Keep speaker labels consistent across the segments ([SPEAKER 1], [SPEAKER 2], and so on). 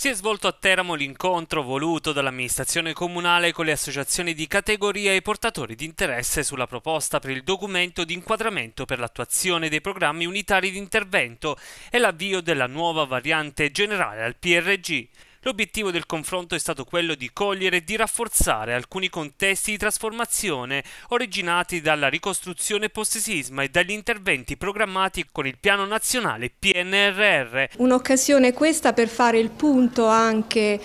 [SPEAKER 1] Si è svolto a Teramo l'incontro voluto dall'amministrazione comunale con le associazioni di categoria e i portatori di interesse sulla proposta per il documento di inquadramento per l'attuazione dei programmi unitari di intervento e l'avvio della nuova variante generale al PRG. L'obiettivo del confronto è stato quello di cogliere e di rafforzare alcuni contesti di trasformazione originati dalla ricostruzione post-sisma e dagli interventi programmati con il Piano Nazionale PNRR.
[SPEAKER 2] Un'occasione questa per fare il punto anche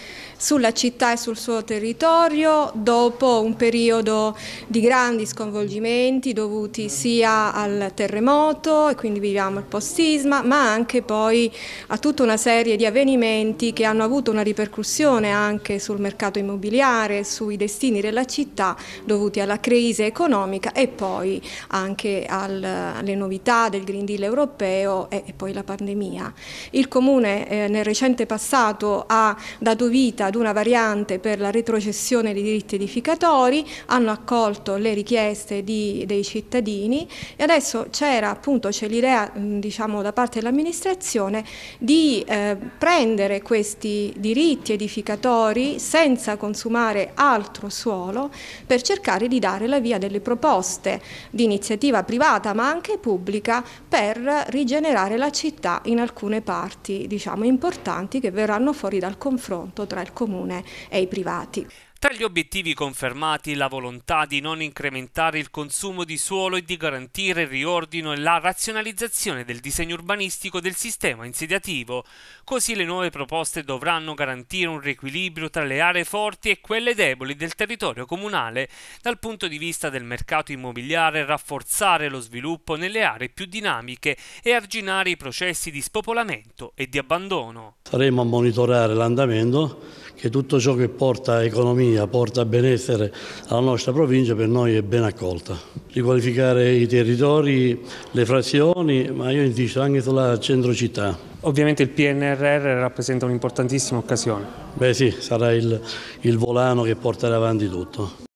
[SPEAKER 2] sulla città e sul suo territorio dopo un periodo di grandi sconvolgimenti dovuti sia al terremoto e quindi viviamo il post-sisma ma anche poi a tutta una serie di avvenimenti che hanno avuto una ripercussione anche sul mercato immobiliare, sui destini della città dovuti alla crisi economica e poi anche al, alle novità del Green Deal europeo e, e poi la pandemia. Il Comune eh, nel recente passato ha dato vita ad ad una variante per la retrocessione dei diritti edificatori, hanno accolto le richieste di, dei cittadini e adesso c'era appunto l'idea diciamo da parte dell'amministrazione di eh, prendere questi diritti edificatori senza consumare altro suolo per cercare di dare la via delle proposte di iniziativa privata ma anche pubblica per rigenerare la città in alcune parti diciamo importanti che verranno fuori dal confronto tra il comune e i privati.
[SPEAKER 1] Tra gli obiettivi confermati la volontà di non incrementare il consumo di suolo e di garantire il riordino e la razionalizzazione del disegno urbanistico del sistema insediativo. Così le nuove proposte dovranno garantire un riequilibrio tra le aree forti e quelle deboli del territorio comunale dal punto di vista del mercato immobiliare, rafforzare lo sviluppo nelle aree più dinamiche e arginare i processi di spopolamento e di abbandono.
[SPEAKER 3] Saremo a monitorare l'andamento che tutto ciò che porta economia, porta benessere alla nostra provincia per noi è ben accolta. Riqualificare i territori, le frazioni, ma io insisto anche sulla centro città.
[SPEAKER 1] Ovviamente il PNRR rappresenta un'importantissima occasione. Beh sì, sarà il, il volano che porterà avanti tutto.